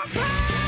my pain!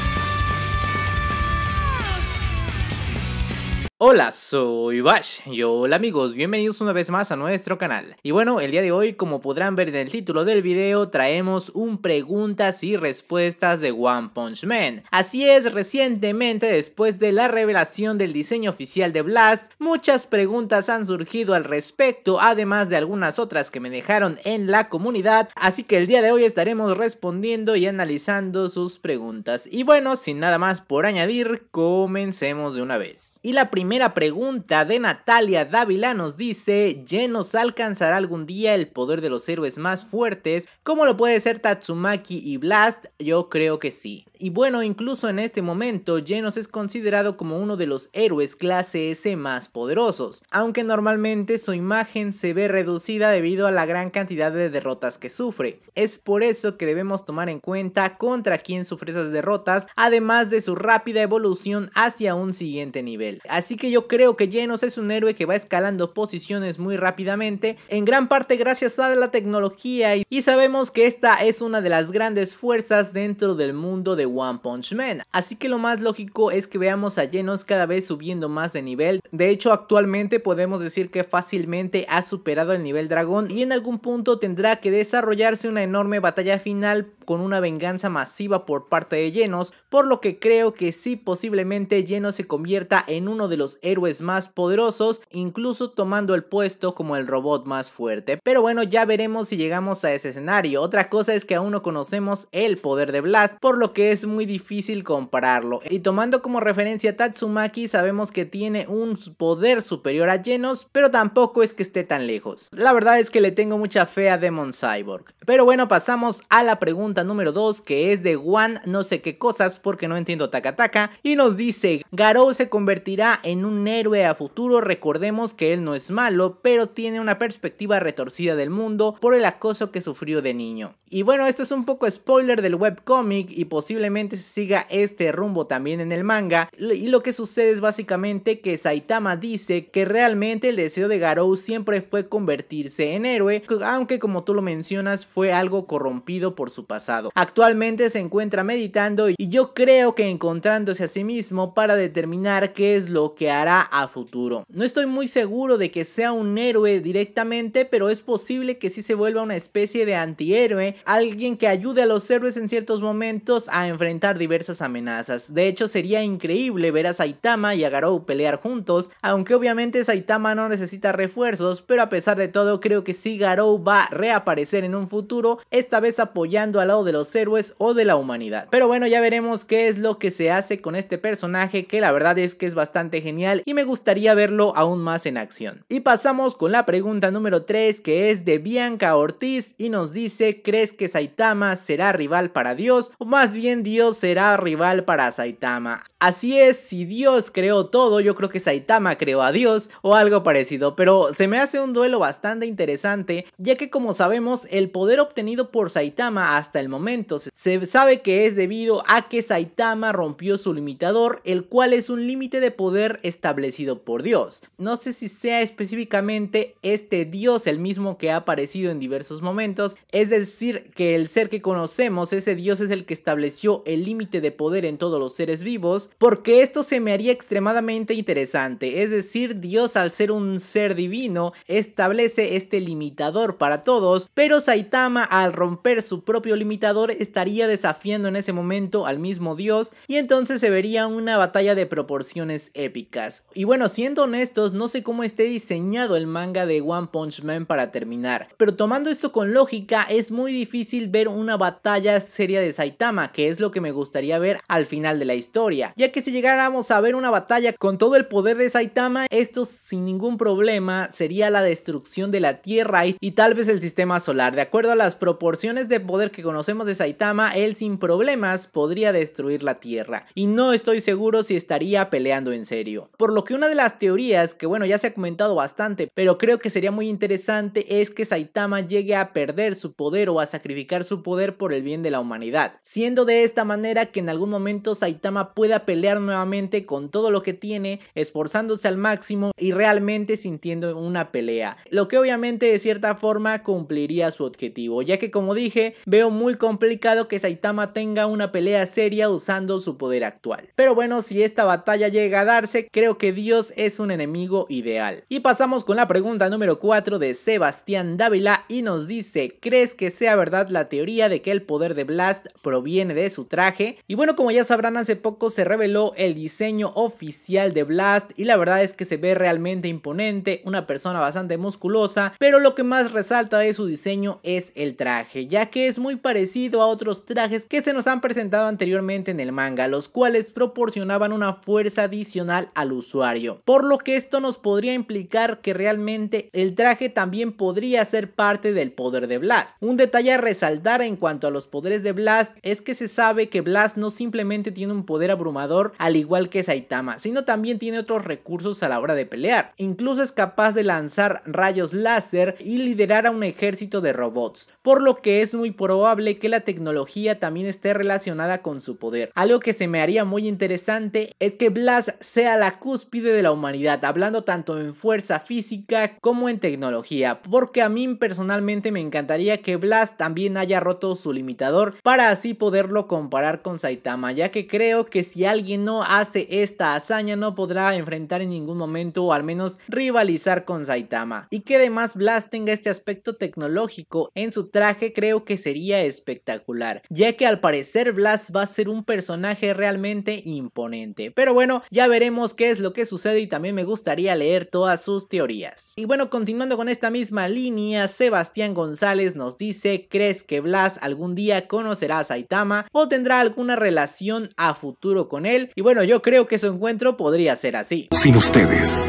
Hola, soy Bash y hola amigos, bienvenidos una vez más a nuestro canal. Y bueno, el día de hoy, como podrán ver en el título del video, traemos un preguntas y respuestas de One Punch Man. Así es, recientemente, después de la revelación del diseño oficial de Blast, muchas preguntas han surgido al respecto, además de algunas otras que me dejaron en la comunidad, así que el día de hoy estaremos respondiendo y analizando sus preguntas. Y bueno, sin nada más por añadir, comencemos de una vez. Y la primera primera pregunta de Natalia Dávila nos dice, ¿Genos alcanzará algún día el poder de los héroes más fuertes como lo puede ser Tatsumaki y Blast? Yo creo que sí. Y bueno, incluso en este momento, Genos es considerado como uno de los héroes clase S más poderosos, aunque normalmente su imagen se ve reducida debido a la gran cantidad de derrotas que sufre. Es por eso que debemos tomar en cuenta contra quién sufre esas derrotas, además de su rápida evolución hacia un siguiente nivel. Así que que yo creo que Genos es un héroe que va escalando posiciones muy rápidamente, en gran parte gracias a la tecnología y sabemos que esta es una de las grandes fuerzas dentro del mundo de One Punch Man, así que lo más lógico es que veamos a Genos cada vez subiendo más de nivel, de hecho actualmente podemos decir que fácilmente ha superado el nivel dragón y en algún punto tendrá que desarrollarse una enorme batalla final con una venganza masiva por parte de Genos, por lo que creo que sí posiblemente Genos se convierta en uno de los los héroes más poderosos, incluso tomando el puesto como el robot más fuerte. Pero bueno, ya veremos si llegamos a ese escenario. Otra cosa es que aún no conocemos el poder de Blast, por lo que es muy difícil compararlo. Y tomando como referencia a Tatsumaki, sabemos que tiene un poder superior a Genos, pero tampoco es que esté tan lejos. La verdad es que le tengo mucha fe a Demon Cyborg. Pero bueno, pasamos a la pregunta número 2, que es de Juan no sé qué cosas, porque no entiendo Takataka, y nos dice, Garou se convertirá en en un héroe a futuro, recordemos que él no es malo, pero tiene una perspectiva retorcida del mundo por el acoso que sufrió de niño. Y bueno, esto es un poco spoiler del webcomic y posiblemente siga este rumbo también en el manga. Y lo que sucede es básicamente que Saitama dice que realmente el deseo de Garou siempre fue convertirse en héroe, aunque como tú lo mencionas fue algo corrompido por su pasado. Actualmente se encuentra meditando y yo creo que encontrándose a sí mismo para determinar qué es lo que que hará a futuro. No estoy muy seguro de que sea un héroe directamente, pero es posible que si se vuelva una especie de antihéroe, alguien que ayude a los héroes en ciertos momentos a enfrentar diversas amenazas. De hecho, sería increíble ver a Saitama y a Garou pelear juntos, aunque obviamente Saitama no necesita refuerzos, pero a pesar de todo creo que sí Garou va a reaparecer en un futuro, esta vez apoyando al lado de los héroes o de la humanidad. Pero bueno, ya veremos qué es lo que se hace con este personaje, que la verdad es que es bastante genial y me gustaría verlo aún más en acción. Y pasamos con la pregunta número 3 que es de Bianca Ortiz y nos dice ¿crees que Saitama será rival para Dios o más bien Dios será rival para Saitama? Así es, si Dios creó todo yo creo que Saitama creó a Dios o algo parecido, pero se me hace un duelo bastante interesante ya que como sabemos el poder obtenido por Saitama hasta el momento se sabe que es debido a que Saitama rompió su limitador el cual es un límite de poder establecido por Dios. No sé si sea específicamente este Dios el mismo que ha aparecido en diversos momentos, es decir, que el ser que conocemos, ese Dios es el que estableció el límite de poder en todos los seres vivos, porque esto se me haría extremadamente interesante, es decir, Dios al ser un ser divino establece este limitador para todos, pero Saitama al romper su propio limitador estaría desafiando en ese momento al mismo Dios y entonces se vería una batalla de proporciones épicas. Y bueno, siendo honestos, no sé cómo esté diseñado el manga de One Punch Man para terminar, pero tomando esto con lógica, es muy difícil ver una batalla seria de Saitama, que es lo que me gustaría ver al final de la historia, ya que si llegáramos a ver una batalla con todo el poder de Saitama, esto sin ningún problema sería la destrucción de la Tierra y tal vez el sistema solar. De acuerdo a las proporciones de poder que conocemos de Saitama, él sin problemas podría destruir la Tierra, y no estoy seguro si estaría peleando en serio. Por lo que una de las teorías, que bueno, ya se ha comentado bastante, pero creo que sería muy interesante, es que Saitama llegue a perder su poder o a sacrificar su poder por el bien de la humanidad, siendo de esta manera que en algún momento Saitama pueda pelear nuevamente con todo lo que tiene, esforzándose al máximo y realmente sintiendo una pelea, lo que obviamente de cierta forma cumpliría su objetivo, ya que como dije, veo muy complicado que Saitama tenga una pelea seria usando su poder actual. Pero bueno, si esta batalla llega a darse, Creo que Dios es un enemigo ideal. Y pasamos con la pregunta número 4 de Sebastián Dávila y nos dice, ¿crees que sea verdad la teoría de que el poder de Blast proviene de su traje? Y bueno, como ya sabrán, hace poco se reveló el diseño oficial de Blast y la verdad es que se ve realmente imponente, una persona bastante musculosa, pero lo que más resalta de su diseño es el traje, ya que es muy parecido a otros trajes que se nos han presentado anteriormente en el manga, los cuales proporcionaban una fuerza adicional a al usuario. Por lo que esto nos podría implicar que realmente el traje también podría ser parte del poder de Blast. Un detalle a resaltar en cuanto a los poderes de Blast es que se sabe que Blast no simplemente tiene un poder abrumador al igual que Saitama, sino también tiene otros recursos a la hora de pelear. Incluso es capaz de lanzar rayos láser y liderar a un ejército de robots, por lo que es muy probable que la tecnología también esté relacionada con su poder. Algo que se me haría muy interesante es que Blast sea la cúspide de la humanidad, hablando tanto en fuerza física como en tecnología, porque a mí personalmente me encantaría que Blast también haya roto su limitador para así poderlo comparar con Saitama, ya que creo que si alguien no hace esta hazaña no podrá enfrentar en ningún momento o al menos rivalizar con Saitama. Y que además Blast tenga este aspecto tecnológico en su traje creo que sería espectacular, ya que al parecer Blast va a ser un personaje realmente imponente. Pero bueno, ya veremos qué es lo que sucede y también me gustaría leer todas sus teorías. Y bueno, continuando con esta misma línea, Sebastián González nos dice, ¿crees que Blas algún día conocerá a Saitama o tendrá alguna relación a futuro con él? Y bueno, yo creo que su encuentro podría ser así. Sin ustedes.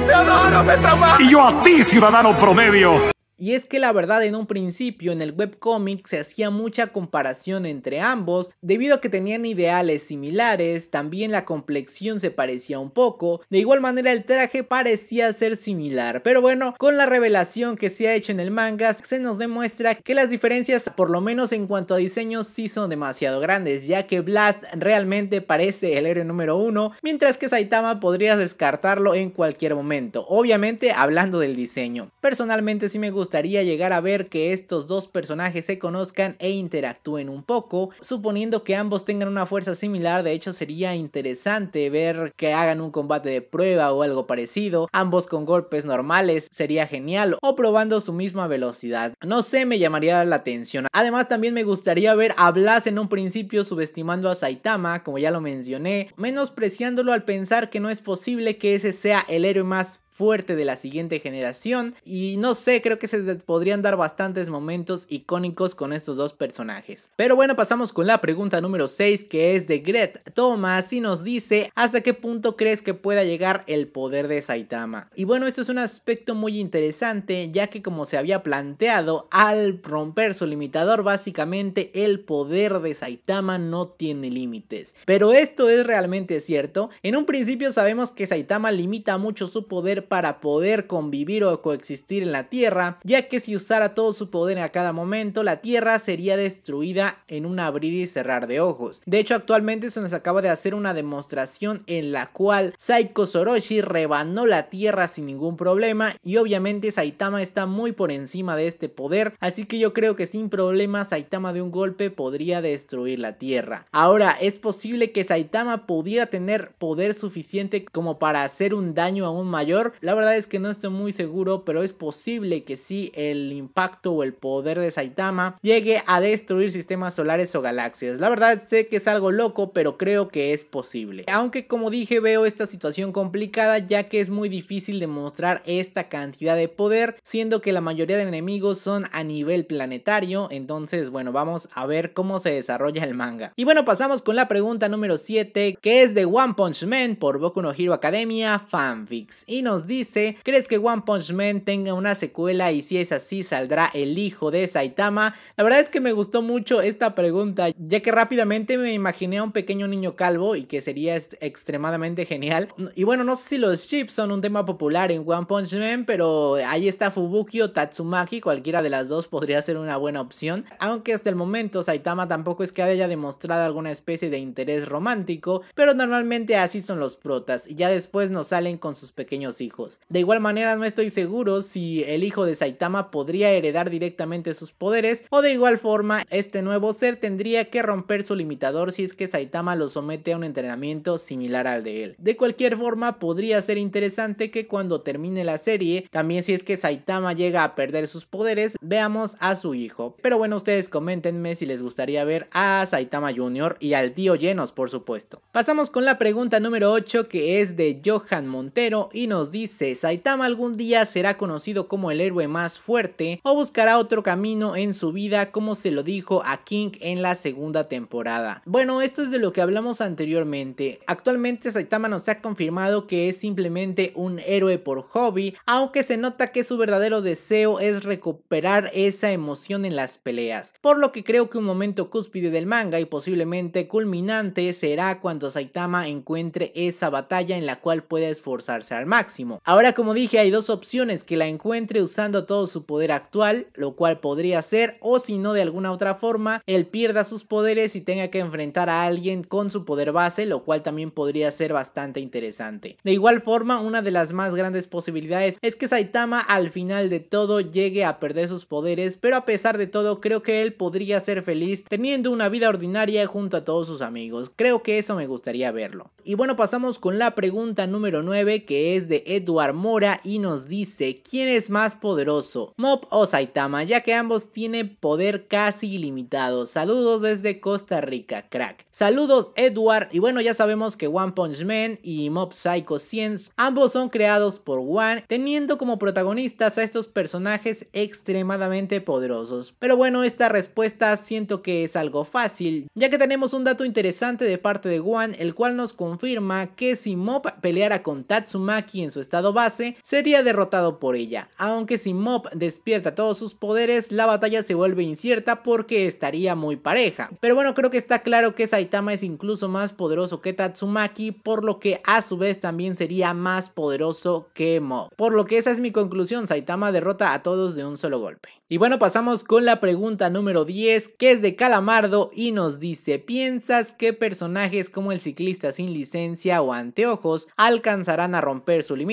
y yo a ti, ciudadano promedio. Y es que la verdad en un principio en el webcomic se hacía mucha comparación entre ambos debido a que tenían ideales similares, también la complexión se parecía un poco, de igual manera el traje parecía ser similar, pero bueno, con la revelación que se ha hecho en el manga se nos demuestra que las diferencias por lo menos en cuanto a diseño sí son demasiado grandes, ya que Blast realmente parece el héroe número uno, mientras que Saitama podrías descartarlo en cualquier momento, obviamente hablando del diseño. Personalmente sí me gusta me gustaría llegar a ver que estos dos personajes se conozcan e interactúen un poco, suponiendo que ambos tengan una fuerza similar, de hecho sería interesante ver que hagan un combate de prueba o algo parecido, ambos con golpes normales sería genial o probando su misma velocidad, no sé, me llamaría la atención. Además también me gustaría ver a Blas en un principio subestimando a Saitama, como ya lo mencioné, menospreciándolo al pensar que no es posible que ese sea el héroe más fuerte de la siguiente generación y no sé, creo que se podrían dar bastantes momentos icónicos con estos dos personajes. Pero bueno, pasamos con la pregunta número 6 que es de Gret Thomas y nos dice ¿Hasta qué punto crees que pueda llegar el poder de Saitama? Y bueno, esto es un aspecto muy interesante ya que como se había planteado al romper su limitador básicamente el poder de Saitama no tiene límites. Pero esto es realmente cierto. En un principio sabemos que Saitama limita mucho su poder para poder convivir o coexistir en la Tierra, ya que si usara todo su poder a cada momento, la Tierra sería destruida en un abrir y cerrar de ojos. De hecho, actualmente se nos acaba de hacer una demostración en la cual Saiko Soroshi rebanó la Tierra sin ningún problema y obviamente Saitama está muy por encima de este poder, así que yo creo que sin problema Saitama de un golpe podría destruir la Tierra. Ahora, es posible que Saitama pudiera tener poder suficiente como para hacer un daño aún mayor, la verdad es que no estoy muy seguro, pero es posible que sí el impacto o el poder de Saitama llegue a destruir sistemas solares o galaxias. La verdad sé que es algo loco, pero creo que es posible. Aunque como dije veo esta situación complicada ya que es muy difícil demostrar esta cantidad de poder, siendo que la mayoría de enemigos son a nivel planetario, entonces bueno, vamos a ver cómo se desarrolla el manga. Y bueno, pasamos con la pregunta número 7, que es de One Punch Man por Boku no Hero Academia fanfics y nos dice, ¿crees que One Punch Man tenga una secuela y si es así saldrá el hijo de Saitama? La verdad es que me gustó mucho esta pregunta, ya que rápidamente me imaginé a un pequeño niño calvo y que sería extremadamente genial. Y bueno, no sé si los chips son un tema popular en One Punch Man, pero ahí está Fubuki o Tatsumaki, cualquiera de las dos podría ser una buena opción, aunque hasta el momento Saitama tampoco es que haya demostrado alguna especie de interés romántico, pero normalmente así son los protas y ya después nos salen con sus pequeños hijos. De igual manera no estoy seguro si el hijo de Saitama podría heredar directamente sus poderes o de igual forma este nuevo ser tendría que romper su limitador si es que Saitama lo somete a un entrenamiento similar al de él. De cualquier forma podría ser interesante que cuando termine la serie, también si es que Saitama llega a perder sus poderes, veamos a su hijo. Pero bueno, ustedes coméntenme si les gustaría ver a Saitama Jr. y al tío Llenos por supuesto. Pasamos con la pregunta número 8 que es de Johan Montero y nos dice dice, Saitama algún día será conocido como el héroe más fuerte o buscará otro camino en su vida como se lo dijo a King en la segunda temporada. Bueno, esto es de lo que hablamos anteriormente. Actualmente Saitama nos ha confirmado que es simplemente un héroe por hobby, aunque se nota que su verdadero deseo es recuperar esa emoción en las peleas, por lo que creo que un momento cúspide del manga y posiblemente culminante será cuando Saitama encuentre esa batalla en la cual pueda esforzarse al máximo. Ahora como dije hay dos opciones, que la encuentre usando todo su poder actual, lo cual podría ser, o si no de alguna otra forma, él pierda sus poderes y tenga que enfrentar a alguien con su poder base, lo cual también podría ser bastante interesante. De igual forma, una de las más grandes posibilidades es que Saitama al final de todo llegue a perder sus poderes, pero a pesar de todo creo que él podría ser feliz teniendo una vida ordinaria junto a todos sus amigos. Creo que eso me gustaría verlo. Y bueno, pasamos con la pregunta número 9 que es de edward Mora y nos dice quién es más poderoso, Mob o Saitama, ya que ambos tienen poder casi ilimitado. Saludos desde Costa Rica, crack. Saludos Edward y bueno ya sabemos que One Punch Man y Mob Psycho science ambos son creados por One, teniendo como protagonistas a estos personajes extremadamente poderosos. Pero bueno, esta respuesta siento que es algo fácil, ya que tenemos un dato interesante de parte de One, el cual nos confirma que si Mob peleara con Tatsumaki en su estado base, sería derrotado por ella. Aunque si Mob despierta todos sus poderes, la batalla se vuelve incierta porque estaría muy pareja. Pero bueno, creo que está claro que Saitama es incluso más poderoso que Tatsumaki, por lo que a su vez también sería más poderoso que Mob Por lo que esa es mi conclusión, Saitama derrota a todos de un solo golpe. Y bueno, pasamos con la pregunta número 10, que es de Calamardo y nos dice, ¿piensas que personajes como el ciclista sin licencia o anteojos alcanzarán a romper su límite?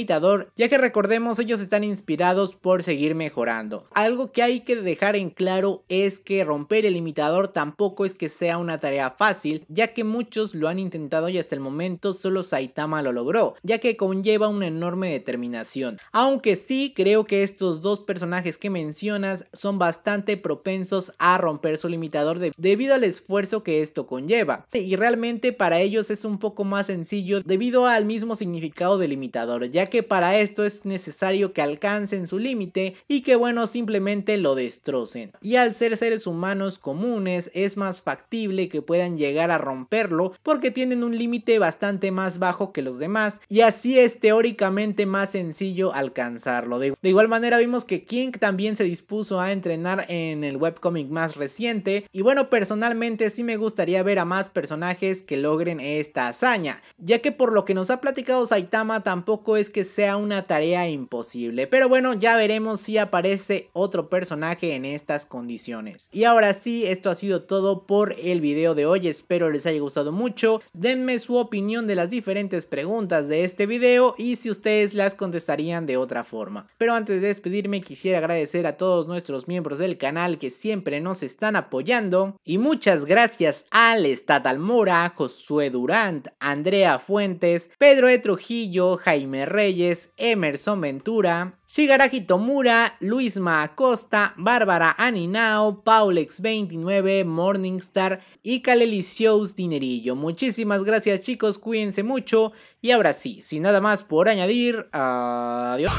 ya que recordemos ellos están inspirados por seguir mejorando. Algo que hay que dejar en claro es que romper el imitador tampoco es que sea una tarea fácil, ya que muchos lo han intentado y hasta el momento solo Saitama lo logró, ya que conlleva una enorme determinación. Aunque sí creo que estos dos personajes que mencionas son bastante propensos a romper su limitador debido al esfuerzo que esto conlleva. Y realmente para ellos es un poco más sencillo debido al mismo significado del limitador, ya que para esto es necesario que alcancen su límite y que bueno simplemente lo destrocen. Y al ser seres humanos comunes es más factible que puedan llegar a romperlo porque tienen un límite bastante más bajo que los demás y así es teóricamente más sencillo alcanzarlo. De, igual manera vimos que King también se dispuso a entrenar en el webcomic más reciente y bueno personalmente sí me gustaría ver a más personajes que logren esta hazaña ya que por lo que nos ha platicado Saitama tampoco es que sea una tarea imposible, pero bueno, ya veremos si aparece otro personaje en estas condiciones. Y ahora sí, esto ha sido todo por el video de hoy, espero les haya gustado mucho, denme su opinión de las diferentes preguntas de este video y si ustedes las contestarían de otra forma. Pero antes de despedirme quisiera agradecer a todos nuestros miembros del canal que siempre nos están apoyando y muchas gracias al Estatal Mora, Josué Durant, Andrea Fuentes, Pedro E. Trujillo, Jaime Rey, Emerson Ventura, Shigaraki Tomura, Luisma Acosta, Bárbara Aninao, Paulex29, Morningstar y Calelicious Dinerillo. Muchísimas gracias chicos, cuídense mucho y ahora sí, sin nada más por añadir, adiós.